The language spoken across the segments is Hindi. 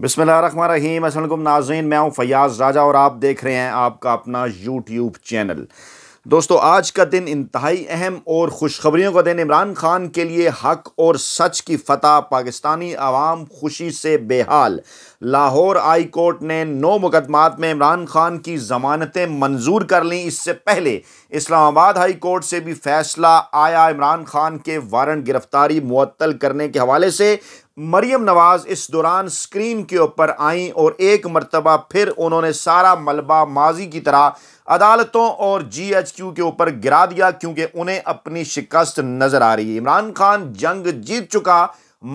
बिसमीम असलम नाजीन मैं हूँ फयाज राजा और आप देख रहे हैं आपका अपना यूट्यूब चैनल दोस्तों आज का दिन इंतहाई अहम और खुशखबरियों का दिन इमरान खान के लिए हक और सच की फतह पाकिस्तानी आवाम खुशी से बेहाल लाहौर हाई कोर्ट ने नौ मुकदमात में इमरान खान की जमानतें मंजूर कर लीं इससे पहले इस्लामाबाद हाई कोर्ट से भी फैसला आया इमरान खान के वारंट गिरफ्तारी मुअत्तल करने के हवाले से मरियम नवाज़ इस दौरान स्क्रीन के ऊपर आईं और एक मरतबा फिर उन्होंने सारा मलबा माजी की तरह अदालतों और जी एच क्यू के ऊपर गिरा दिया क्योंकि उन्हें अपनी शिकस्त नज़र आ रही है इमरान खान जंग जीत चुका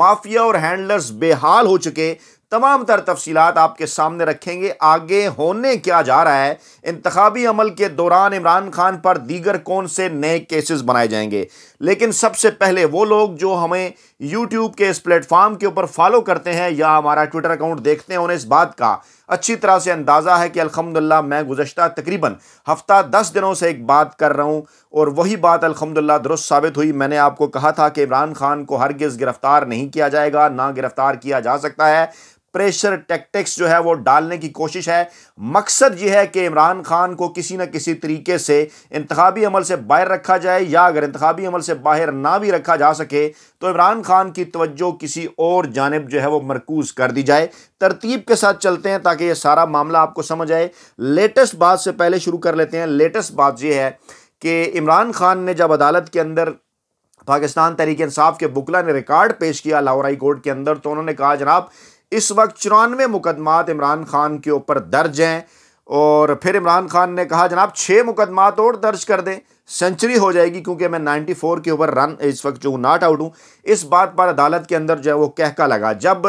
माफिया और हैंडलर्स बेहाल हो चुके तमाम तर तफसी आपके सामने रखेंगे आगे होने क्या जा रहा है इंतबी अमल के दौरान इमरान खान पर दीगर कौन से नए केसेस बनाए जाएंगे लेकिन सबसे पहले वो लोग जो हमें यूट्यूब के इस प्लेटफॉर्म के ऊपर फॉलो करते हैं या हमारा ट्विटर अकाउंट देखते हैं उन्हें इस बात का अच्छी तरह से अंदाज़ा है कि अलहमदिल्ला मैं गुजशत तकरीबन हफ्ता दस दिनों से एक बात कर रहा हूँ और वही बात अलहमदिल्ला दुरुस्त साबित हुई मैंने आपको कहा था कि इमरान खान को हरगिज़ गिरफ़्तार नहीं किया जाएगा ना गिरफ़्तार किया जा सकता है प्रेशर टैक्टिक्स जो है वो डालने की कोशिश है मकसद ये है कि इमरान खान को किसी न किसी तरीके से इंतबी अमल से बाहर रखा जाए या अगर इंतबी अमल से बाहर ना भी रखा जा सके तो इमरान खान की तवज्जो किसी और जानब जो है वो मरकूज कर दी जाए तरतीब के साथ चलते हैं ताकि ये सारा मामला आपको समझ आए लेटेस्ट बात से पहले शुरू कर लेते हैं लेटेस्ट बात यह है कि इमरान खान ने जब अदालत के अंदर पाकिस्तान तहरीक इंसाफ के बुकला ने रिकॉर्ड पेश किया लाहौर हाई कोर्ट के अंदर तो उन्होंने कहा जनाब इस वक्त चौरानवे मुकदमात इमरान खान के ऊपर दर्ज हैं और फिर इमरान खान ने कहा जनाब छः मुकदमात और दर्ज कर दें सेंचुरी हो जाएगी क्योंकि मैं 94 के ऊपर रन इस वक्त जो नॉट आउट हूँ इस बात पर अदालत के अंदर जो है वो कहका लगा जब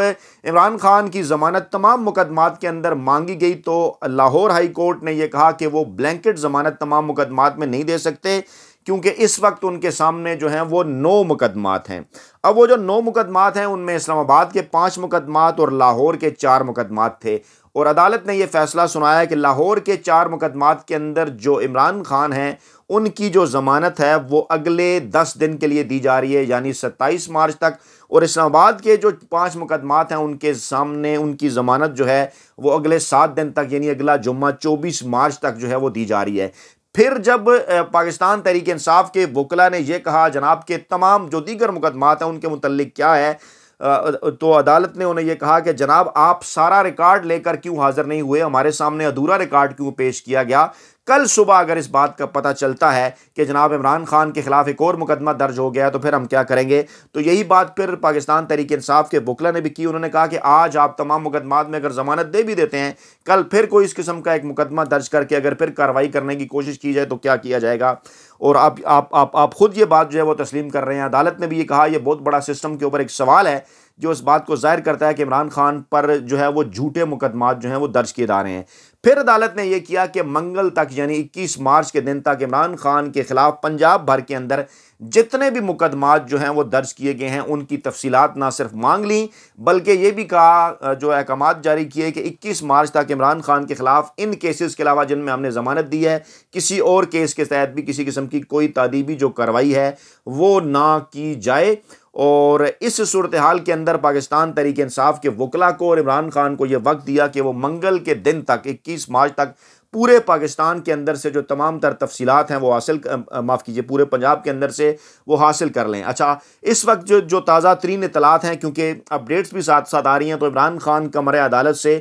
इमरान खान की ज़मानत तमाम मुकदमात के अंदर मांगी गई तो लाहौर हाई कोर्ट ने यह कहा कि वो ब्लैंकेट ज़मानत तमाम मुकदमात में नहीं दे सकते क्योंकि इस वक्त उनके सामने जो हैं वो नौ मुकदमात हैं अब वो जो नौ मुकदमात हैं उनमें इस्लामाबाद के पाँच मुकदमात और लाहौर के चार मुकदमात थे और अदालत ने यह फ़ैसला सुनाया कि लाहौर के चार मुकदमात के अंदर जो इमरान खान हैं उनकी जो ज़मानत है वो अगले दस दिन के लिए दी जा रही है यानी सत्ताईस मार्च तक और इस्लामाबाद के जो पांच मुकदमात हैं उनके सामने उनकी ज़मानत जो है वो अगले सात दिन तक यानी अगला जुम्मा चौबीस मार्च तक जो है वो दी जा रही है फिर जब पाकिस्तान तहरीक इंसाफ के वकला ने यह कहा जनाब के तमाम जो दीगर मुकदमात हैं उनके मतलब क्या है तो अदालत ने उन्हें यह कहा कि जनाब आप सारा रिकॉर्ड लेकर क्यों हाजिर नहीं हुए हमारे सामने अधूरा रिकॉर्ड क्यों पेश किया गया कल सुबह अगर इस बात का पता चलता है कि जनाब इमरान खान के खिलाफ एक और मुकदमा दर्ज हो गया तो फिर हम क्या करेंगे तो यही बात फिर पाकिस्तान तहरीक इंसाफ के बुकला ने भी की उन्होंने कहा कि आज आप तमाम मुकदमात में अगर जमानत दे भी देते हैं कल फिर कोई इस किस्म का एक मुकदमा दर्ज करके अगर फिर कार्रवाई करने की कोशिश की जाए तो क्या किया जाएगा और आप आप आप आप ख़ुद ये बात जो है वो तस्लीम कर रहे हैं अदालत ने भी ये कहा यह बहुत बड़ा सिस्टम के ऊपर एक सवाल है जो इस बात को जाहिर करता है कि इमरान खान पर जो है वो झूठे मुकदमा जो हैं वो दर्ज किए जा रहे हैं फिर अदालत ने यह किया कि मंगल तक यानी 21 मार्च के दिन तक इमरान खान के खिलाफ पंजाब भर के अंदर जितने भी मुकदमात जो हैं वो दर्ज किए गए हैं उनकी तफसीलात ना सिर्फ मांग ली बल्कि ये भी कहा जो अहकाम जारी किए कि 21 मार्च तक इमरान खान के खिलाफ इन केसेस के अलावा जिनमें हमने ज़मानत दी है किसी और केस के तहत भी किसी किस्म की कोई तदीबी जो कार्रवाई है वो ना की जाए और इस सूरत हाल के अंदर पाकिस्तान तरीके इंसाफ के वकला को और इमरान खान को यह वक्त दिया कि वह मंगल के दिन तक इक्कीस मार्च तक पूरे पाकिस्तान के अंदर से जो तमाम तर तफसीत हैं वो हासिल माफ़ कीजिए पूरे पंजाब के अंदर से वो हासिल कर लें अच्छा इस वक्त जो जो ताज़ा तरीन इतलात हैं क्योंकि अपडेट्स भी साथ साथ आ रही हैं तो इमरान खान कमर अदालत से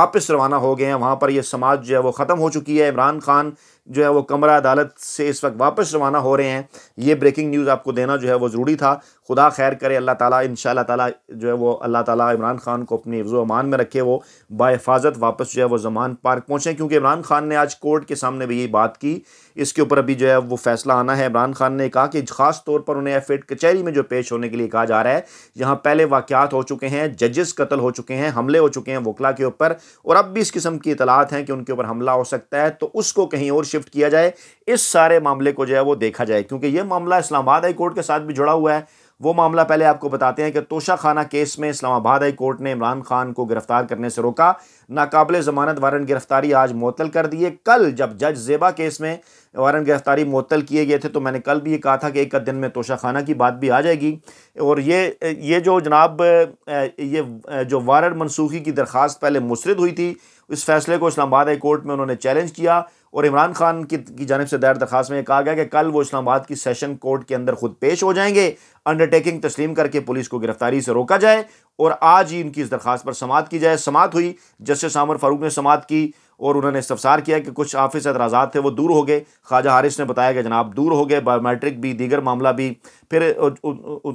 वापस रवाना हो गए हैं वहाँ पर यह समाज जो है वो ख़त्म हो चुकी है इमरान खान जो है वो कमरा अदालत से इस वक्त वापस रवाना हो रहे हैं ये ब्रेकिंग न्यूज़ आपको देना जो है वो ज़रूरी था खुदा खैर करे अल्लाह ताला इन ताला जो है वो अल्लाह ताला इमरान खान को अपनी हिफ्ज़ अमान में रखे वो बाफाजत वापस जो है वो जमान पार्क पहुँचें क्योंकि इमरान खान खान ने आज कोर्ट के सामने भी यही बात की इसके ऊपर अभी जो है वो फैसला आना है इमरान खान ने कहा कि खास तौर पर उन्हें एफ कचहरी में जो पेश होने के लिए कहा जा रहा है जहाँ पहले वाक़ात हो चुके हैं जजेस कत्ल हो चुके हैं हमले हो चुके हैं वकला के ऊपर और अब भी इस किस्म की इतलात हैं कि उनके ऊपर हमला हो सकता है तो उसको कहीं और शिफ्ट किया जाए इस सारे मामले को जो है वो देखा जाए क्योंकि ये मामला इस्लामाबाद हाई कोर्ट के साथ भी जुड़ा हुआ है वो मामला पहले आपको बताते हैं कि तोशाखाना केस में इस्लामाबाद हाई कोर्ट ने इमरान खान को गिरफ्तार करने से रोका नाकबले जमानत वारंट गिरफ्तारी आज मुतल कर दिए कल जब जज जेबा केस में वारंट गिरफ्तारी मअतल किए गए थे तो मैंने कल भी ये कहा था कि एक दिन में तोशाखाना की बात भी आ जाएगी और ये ये जो जनाब ये जो वारंट मनसूखी की दरख्वास्त पहले मुस्रद हुई थी इस फैसले को इस्लामाबाद हाई कोर्ट में उन्होंने चैलेंज किया और इमरान खान की, की जानब से दायर दरखास्त में कहा गया कि कल वो इस्लामाबाद की सेशन कोर्ट के अंदर खुद पेश हो जाएंगे अंडरटेकिंग तस्लीम करके पुलिस को गिरफ्तारी से रोका जाए और आज ही इनकी इस दरखास्त पर समात की जाए समात हुई जस्टिस आमर फारूक ने समात की और उन्होंने इस्तफसार किया कि कुछ आफिस एतराजा थे वो दूर हो गए ख्वाजा हारिस ने बताया कि जनाब दूर हो गए बायोमेट्रिक भी दीगर मामला भी फिर उ, उ, उ,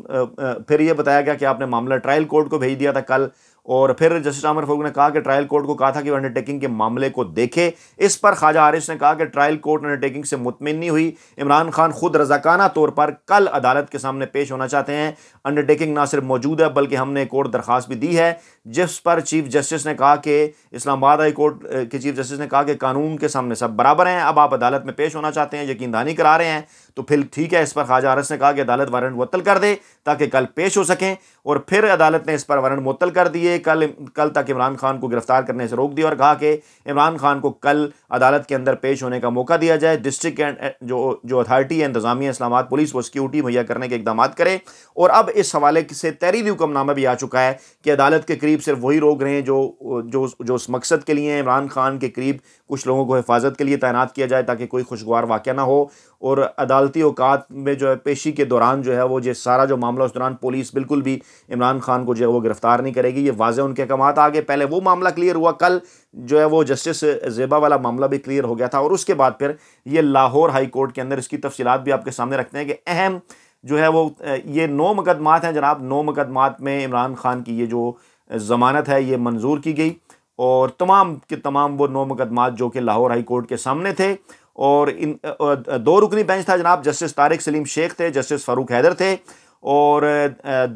फिर ये बताया गया कि आपने मामला ट्रायल कोर्ट को भेज दिया था कल और फिर जस्टिस अमर फरूक ने कहा कि ट्रायल कोर्ट को कहा था कि अंडरटेकिंग के मामले को देखे इस पर ख्वाजा हारिस ने कहा कि ट्रायल कोर्ट अंडरटेकिंग से मुतमिन नहीं हुई इमरान खान खुद रजाकाना तौर पर कल अदालत के सामने पेश होना चाहते हैं अंडरटेकिंग ना सिर्फ मौजूद है बल्कि हमने एक और दरख्वास्त भी दी है जिस पर चीफ जस्टिस ने कहा कि इस्लामाबाद हाई कोर्ट के चीफ जस्टिस ने कहा कि कानून के सामने सब बराबर हैं अब आप अदालत में पेश होना चाहते हैं यकीन दानी करा रहे हैं तो फिर ठीक है इस पर ख्वाजा आरस ने कहा कि अदालत वारंट मुतल कर दे ताकि कल पेश हो सकें और फिर अदालत ने इस पर वारंट मुतल कर दिए कल कल तक इमरान खान को गिरफ्तार करने से रोक दिया और कहा कि इमरान खान को कल अदालत के अंदर पेश होने का मौका दिया जाए डिस्ट्रिक्ट जो जो अथार्टी है इंतजामिया इस्लामा पुलिस वो सिक्योरिटी मुहैया करने के इकदाम करें और अब इस हवाले से तहरीरी हुक्मनामा भी आ चुका है कि अदालत के करीब सिर्फ वही रोक रहे हैं जो जो जो उस मकसद के लिए इमरान खान के करीब कुछ लोगों को हिफाजत के लिए तैनात किया जाए ताकि कोई खुशगवार वाक़ ना हो और अदालत अदालती अवकात में जो है पेशी के दौरान जो है वो जो सारा जो मामला उस दौरान पुलिस बिल्कुल भी इमरान खान को जो है वो गिरफ्तार नहीं करेगी ये वाजे उनके अहकाम आगे पहले वो मामला क्लियर हुआ कल जो है वो जस्टिस जेबा वाला मामला भी क्लियर हो गया था और उसके बाद फिर ये लाहौर हाई कोर्ट के अंदर इसकी तफसीत भी आपके सामने रखते हैं कि अहम जो है वो ये नौ मुकदमात हैं जनाब नौ मुकदमात में इमरान खान की ये जो ज़मानत है ये मंजूर की गई और तमाम के तमाम वो नौ मुकदमात जो कि लाहौर हाई कोर्ट के सामने थे और इन दो रुकनी बेंच था जनाब जस्टिस तारिक सलीम शेख थे जस्टिस फ़ारूक हैदर थे और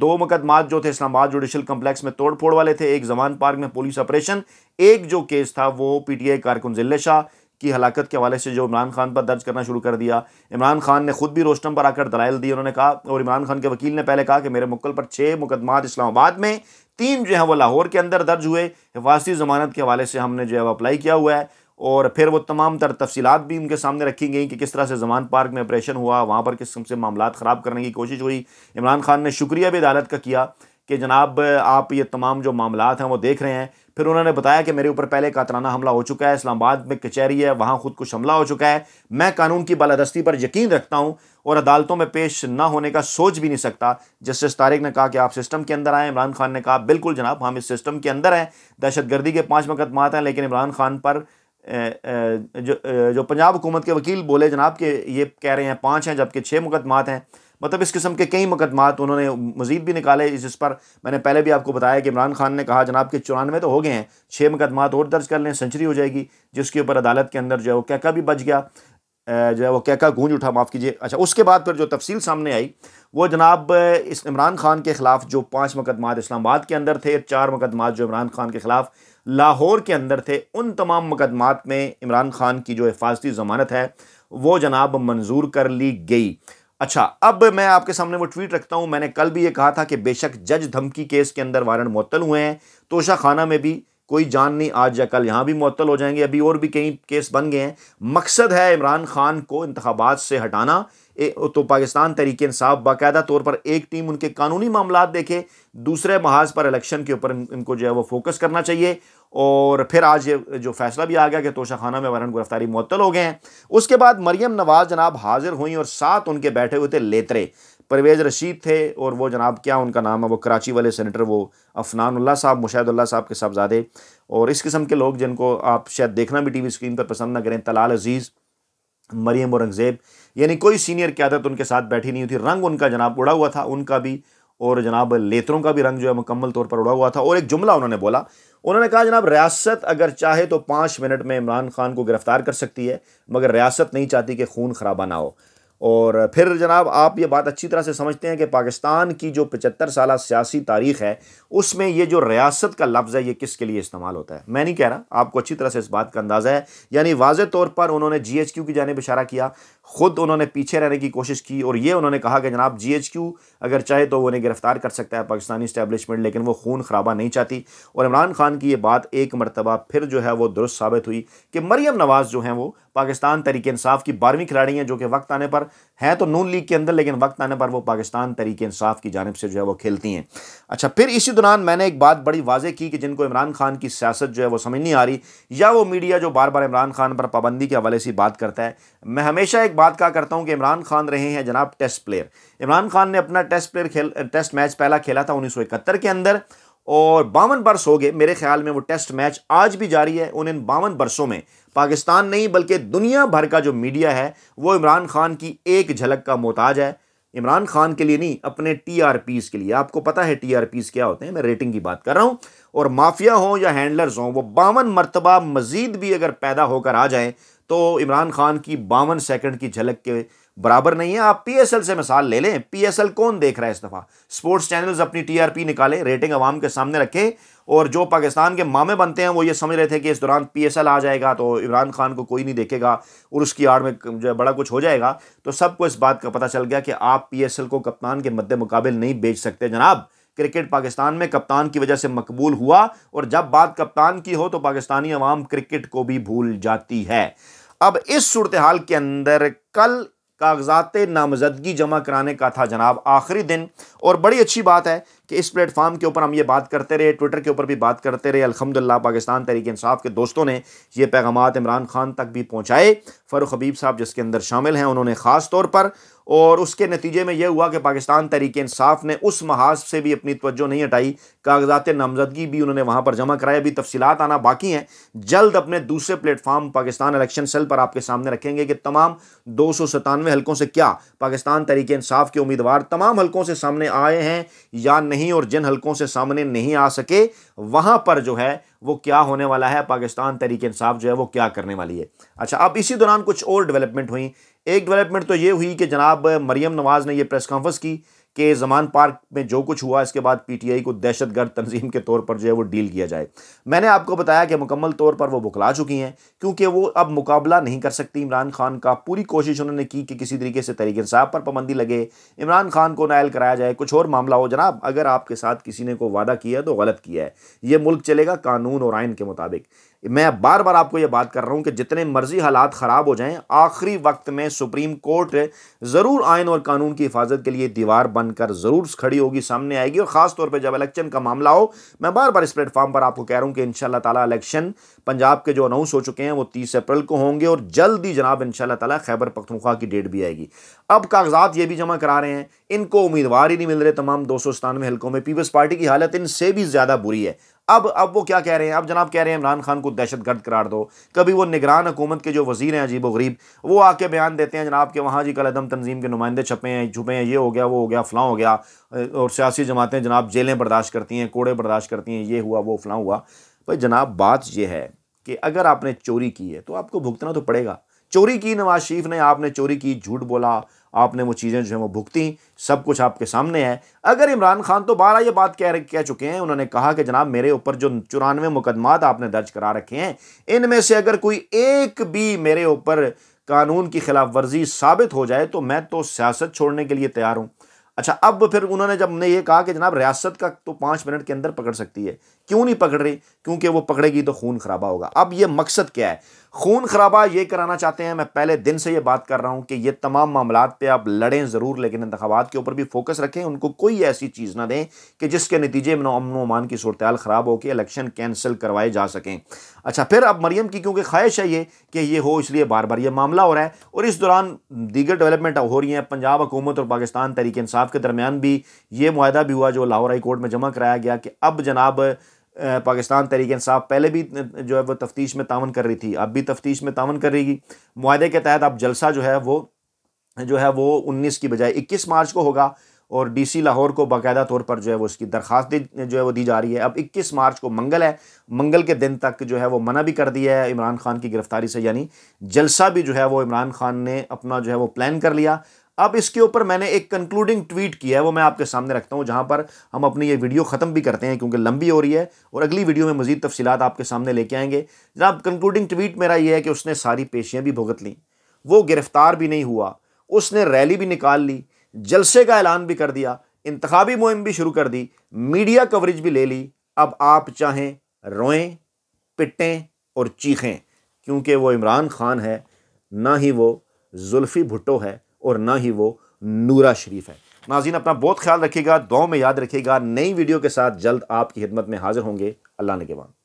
दो मुकदमात जो थे इस्लामाबाद जुडिशल कम्प्लेक्स में तोड़ फोड़ वाले थे एक जमान पार्क में पुलिस ऑपरेशन एक जो केस था वो पी टी आई कारकुन जिले शाह की हलाकत के हवाले से जो इमरान खान पर दर्ज करना शुरू कर दिया इमरान खान ने खुद भी रोस्टम पर आकर दलाइल दी उन्होंने कहा और इमरान खान के वकील ने पहले कहा कि मेरे मुक्ल पर छः मुकदमात इस्लामाबाद में तीन जो है वो लाहौर के अंदर दर्ज हुए हिफाजती जमानत के हवाले से हमने जो है वो अप्लाई किया हुआ है और फिर वो तमाम तर तफसीत भी उनके सामने रखी गई कि किस तरह से जमान पार्क में ऑपरेशन हुआ वहाँ पर किस से मामला ख़राब करने की कोशिश हुई इमरान खान ने शुक्रिया भी अदालत का किया कि जनाब आप ये तमाम जो मामला हैं वो देख रहे हैं फिर उन्होंने बताया कि मेरे ऊपर पहले कातराना हमला हो चुका है इस्लामाबाद में कचहरी है वहाँ खुद कुछ हमला हो चुका है मैं कानून की बालादस्ती पर यकीन रखता हूँ और अदालतों में पेश ना होने का सोच भी नहीं सकता जस्टिस तारिक ने कहा कि आप सिस्टम के अंदर आएँ इमरान खान ने कहा बिल्कुल जनाब हम इस सिस्टम के अंदर हैं दहशत गर्दी के पाँच मकदमात हैं लेकिन इमरान खान पर जो जो पंजाब हुकूमत के वकील बोले जनाब के ये कह रहे हैं पाँच हैं जबकि छः मुकदमात हैं मतलब इस किस्म के कई मुकदमात उन्होंने मजीद भी निकाले जिस पर मैंने पहले भी आपको बताया कि इमरान खान ने कहा जनाब के चौरानवे तो हो गए हैं छः मुकदमात और दर्ज कर लें सेंचुरी हो जाएगी जिसके ऊपर अदालत के अंदर जो है वो कैका भी बच गया जो है वो कैका गूंज उठा माफ़ कीजिए अच्छा उसके बाद फिर जो तफसील सामने आई वो जनाब इस इमरान खान के ख़िलाफ़ जो पाँच मुकदमात इस्लामाबाद के अंदर थे चार मुकदमात जो इमरान खान के ख़िलाफ़ लाहौर के अंदर थे उन तमाम मुकदमात में इमरान खान की जो हिफाजती ज़मानत है वो जनाब मंजूर कर ली गई अच्छा अब मैं आपके सामने वो ट्वीट रखता हूँ मैंने कल भी ये कहा था कि बेशक जज धमकी केस के अंदर वारंट मअतल हुए हैं तोशा खाना में भी कोई जान नहीं आज या कल यहाँ भी मअतल हो जाएंगे अभी और भी कई केस बन गए हैं मकसद है इमरान खान को इंतबात से हटाना तो पाकिस्तान तरीके इंसाफ बाकायदा तौर पर एक टीम उनके कानूनी मामला देखे दूसरे महाज पर इलेक्शन के ऊपर इनको जो है वो फोकस करना चाहिए और फिर आज ये जो फैसला भी आ गया कि तोशाखाना में वारंट गिरफ्तारी मअतल हो गए हैं उसके बाद मरियम नवाज़ जनाब हाजिर हुई और साथ उनके बैठे हुए थे लेतरे परवेज़ रशीद थे और वो जनाब क्या उनका नाम है वो कराची वाले सेनेटर वो अफनानुल्ला साहब मुशाहिदुल्ला साहब के साहबजादे और इस किस्म के लोग जिनको आप शायद देखना भी टीवी स्क्रीन पर पसंद ना करें तलाल अजीज़ मरियम औरंगज़ेब यानी कोई सीनियर क्यादत उनके साथ बैठी नहीं हुई थी रंग उनका जनाब उड़ा हुआ था उनका भी और जनाब लेतरों का भी रंग जो है मुकम्मल तौर पर उड़ा हुआ था और एक जुमला उन्होंने बोला उन्होंने कहा जनाब रियासत अगर चाहे तो पाँच मिनट में इमरान खान को गिरफ़्तार कर सकती है मगर रियासत नहीं चाहती कि खून खराबा ना हो और फिर जनाब आप ये बात अच्छी तरह से समझते हैं कि पाकिस्तान की जो पचहत्तर साल सियासी तारीख है उसमें ये जो रियासत का लफ्ज़ है ये किसके लिए इस्तेमाल होता है मैं नहीं कह रहा आपको अच्छी तरह से इस बात का अंदाज़ा है यानी वाज तौर पर उन्होंने जी एच क्यू की जानब इशारा किया ख़ुद उन्होंने पीछे रहने की कोशिश की और ये उन्होंने कहा कि जनाब जी एच क्यू अगर चाहे तो उन्हें गिरफ़्तार कर सकता है पाकिस्तानी इस्टेबलिशमेंट लेकिन वो खून खराबा नहीं चाहती और इमरान खान की ये बात एक मरतबा फिर जो है वो दुरुस्त साबित हुई कि मरियम नवाज़ जो हैं वो पाकिस्तान तरीके इंसाफ की बारहवीं खिलाड़ी हैं जो कि वक्त आने पर हैं तो नून लीग के अंदर लेकिन वक्त आने पर वो पाकिस्तान तरीके इंसाफ की जानब से जो है वो खेलती हैं अच्छा फिर इसी दौरान मैंने एक बात बड़ी वाजे की कि जिनको इमरान खान की सियासत जो है वो समझ नहीं आ रही या वो मीडिया जो बार बार इमरान खान पर पाबंदी के हवाले से बात करता है मैं हमेशा एक बात कहा करता हूँ कि इमरान खान रहे हैं जनाब टेस्ट प्लेयर इमरान खान ने अपना टेस्ट प्लेयर खेल टेस्ट मैच पहला खेला था उन्नीस के अंदर और बावन बरस हो गए मेरे ख्याल में वो टेस्ट मैच आज भी जारी है उन इन बावन बरसों में पाकिस्तान नहीं बल्कि दुनिया भर का जो मीडिया है वो इमरान खान की एक झलक का मोहताज है इमरान खान के लिए नहीं अपने टी आर पीज़ के लिए आपको पता है टी आर पीज़ क्या होते हैं मैं रेटिंग की बात कर रहा हूँ और माफिया हों या हैंडलर्स हों वो बावन मरतबा मज़ीद भी अगर पैदा होकर आ जाएँ तो इमरान खान की बावन सेकंड की झलक के बराबर नहीं है आप पीएसएल से मिसाल ले लें पीएसएल कौन देख रहा है इस दफ़ा स्पोर्ट्स चैनल्स अपनी टीआरपी निकाले रेटिंग आवाम के सामने रखें और जो पाकिस्तान के मामे बनते हैं वो ये समझ रहे थे कि इस दौरान पीएसएल आ जाएगा तो इमरान खान को कोई नहीं देखेगा और उसकी आड़ में जो है बड़ा कुछ हो जाएगा तो सबको इस बात का पता चल गया कि आप पीएसएल को कप्तान के मद्दे मुकाबले नहीं बेच सकते जनाब क्रिकेट पाकिस्तान में कप्तान की वजह से मकबूल हुआ और जब बात कप्तान की हो तो पाकिस्तानी आवाम क्रिकेट को भी भूल जाती है अब इस सूरत हाल के अंदर कल कागजात नामजदगी जमा कराने का था जनाब आखिरी दिन और बड़ी अच्छी बात है कि इस प्लेटफॉर्म के ऊपर हम ये बात करते रहे ट्विटर के ऊपर भी बात करते रहे अलहमदिल्ला पाकिस्तान तरीके इंसाफ के दोस्तों ने यह पैगाम इमरान खान तक भी पहुँचाए फ़ारूक हबीब साहब जिसके अंदर शामिल हैं उन्होंने ख़ास तौर पर और उसके नतीजे में यह हुआ कि पाकिस्तान तरीके इंसाफ ने उस महाज से भी अपनी तवज्जो नहीं हटाई कागजात नामजदगी भी उन्होंने वहाँ पर जमा कराई अभी तफसीत आना बाकी हैं जल्द अपने दूसरे प्लेटफॉर्म पाकिस्तान इलेक्शन सेल पर आपके सामने रखेंगे कि तमाम दो सौ सतानवे हल्कों से क्या पाकिस्तान तरीके इंसाफ के उम्मीदवार तमाम हल्कों से सामने आए हैं या नहीं नहीं और जिन हलकों से सामने नहीं आ सके वहां पर जो है वो क्या होने वाला है पाकिस्तान तरीके इंसाफ जो है वो क्या करने वाली है अच्छा अब इसी दौरान कुछ और डेवलपमेंट हुई एक डेवलपमेंट तो ये हुई कि जनाब मरियम नवाज़ ने यह प्रेस कॉन्फ्रेंस की कि जमान पार्क में जो कुछ हुआ इसके बाद पीटीआई को दहशत गर्द तंजीम के तौर पर जो है वो डील किया जाए मैंने आपको बताया कि मुकम्मल तौर पर वो बुखला चुकी हैं क्योंकि वो अब मुकाबला नहीं कर सकती इमरान खान का पूरी कोशिश उन्होंने की कि किसी तरीके से तरीके साहब पर पाबंदी लगे इमरान खान को नायल कराया जाए कुछ और मामला हो जनाब अगर आपके साथ किसी ने को वादा किया तो गलत किया है ये मुल्क चलेगा कानून और आयन के मुताबिक मैं बार बार आपको यह बात कर रहा हूं कि जितने मर्जी हालात ख़राब हो जाएं आखिरी वक्त में सुप्रीम कोर्ट ज़रूर आयन और कानून की हिफाजत के लिए दीवार बन बनकर ज़रूर खड़ी होगी सामने आएगी और ख़ास तौर पे जब इलेक्शन का मामला हो मैं बार बार इस प्लेटफॉर्म पर आपको कह रहा हूँ कि इन ताला इलेक्शन पंजाब के जो अनाउंस हो चुके हैं वो तीस अप्रैल को होंगे और जल्द ही जनाब इन ताला खैबर पख्तनख्वा की डेट भी आएगी अब कागजात ये भी जमा करा रहे हैं इनको उम्मीदवार ही नहीं मिल रहे तमाम दो सौ सतानवे हल्कों में पीपल्स पार्टी की हालत इनसे भी ज़्यादा बुरी है अब अब वो क्या कह रहे हैं अब जनाब कह रहे हैं इमरान खान को दहशत गर्द करार दो कभी वो निगरान हुकूमत के जो वजीर हैं अजीब गरीब वो आके बयान देते हैं जनाब के वहाँ जी कल अदम तंजीम के नुमाइंदे छपे हैं छुपे हैं ये हो गया वो हो गया फ़लाँ हो गया और सियासी जमातें जनाब जेलें बर्दाश्त करती हैं कोड़े बर्दाश्त करती हैं ये हुआ वो फ़लाँ हुआ भाई जनाब बात यह है कि अगर आपने चोरी की है तो आपको भुगतना तो पड़ेगा चोरी की नवाज शरीफ ने आपने चोरी की झूठ बोला आपने वो चीज़ें जो हैं वो भुगती सब कुछ आपके सामने है अगर इमरान खान तो बारह ये बात कह कह चुके हैं उन्होंने कहा कि जनाब मेरे ऊपर जो चुरानवे मुकदमात आपने दर्ज करा रखे हैं इनमें से अगर कोई एक भी मेरे ऊपर कानून की खिलाफ वर्जी साबित हो जाए तो मैं तो सियासत छोड़ने के लिए तैयार हूँ अच्छा अब फिर उन्होंने जब ने ये कहा कि जनाब रियासत का तो पाँच मिनट के अंदर पकड़ सकती है क्यों नहीं पकड़ रही क्योंकि वो पकड़ेगी तो खून खराबा होगा अब ये मकसद क्या है खून खराबा ये कराना चाहते हैं मैं पहले दिन से ये बात कर रहा हूँ कि ये तमाम मामला पे आप लड़ें ज़रूर लेकिन इंतबात के ऊपर भी फोकस रखें उनको कोई ऐसी चीज़ ना दें कि जिसके नतीजे अमन अमान की सूरत ख़राब होकर इलेक्शन कैंसिल करवाए जा सकें अच्छा फिर अब मरीम की क्योंकि ख्वाहिश है ये कि ये हो इसलिए बार बार ये मामला हो रहा है और इस दौरान दीगर डेवलपमेंट हो रही हैं पंजाब हुकूमत और पाकिस्तान तहरीक इंसाफ के दरमियान भी ये माह भी हुआ जो लाहौर हाई कोर्ट में जमा कराया गया कि अब जनाब पाकिस्तान तहरीक इंसाफ पहले भी जो है वो तफ्तीश में तावन कर रही थी अब भी तफ्तीश में तावन कर थी माहदे के तहत अब जलसा जो है वो जो है वो उन्नीस की बजाय इक्कीस मार्च को होगा और डीसी लाहौर को बाकायदा तौर पर जो है वो उसकी दरख्वास्त जो है वो दी जा रही है अब 21 मार्च को मंगल है मंगल के दिन तक जो है वो मना भी कर दिया है इमरान खान की गिरफ्तारी से यानी जलसा भी जो है वो इमरान खान ने अपना जो है वो प्लान कर लिया अब इसके ऊपर मैंने एक कंक्लूडिंग ट्वीट किया है वो मैं आपके सामने रखता हूँ जहाँ पर हम अपनी ये वीडियो ख़त्म भी करते हैं क्योंकि लंबी हो रही है और अगली वीडियो में मजीद तफसीत आपके सामने लेके आएंगे जनाब कंक्लूडिंग ट्वीट मेरा ये है कि उसने सारी पेशियाँ भी भुगत लीं वो गिरफ़्तार भी नहीं हुआ उसने रैली भी निकाल ली जलसे का ऐलान भी कर दिया इंतबी मुहिम भी शुरू कर दी मीडिया कवरेज भी ले ली अब आप चाहें रोएं पिटें और चीखें क्योंकि वो इमरान खान है ना ही वो जुल्फ़ी भुट्टो है और ना ही वो नूरा शरीफ है नाजीन अपना बहुत ख्याल रखेगा दो में याद रखेगा नई वीडियो के साथ जल्द आपकी खिदमत में हाजिर होंगे अल्लाह ने के बाद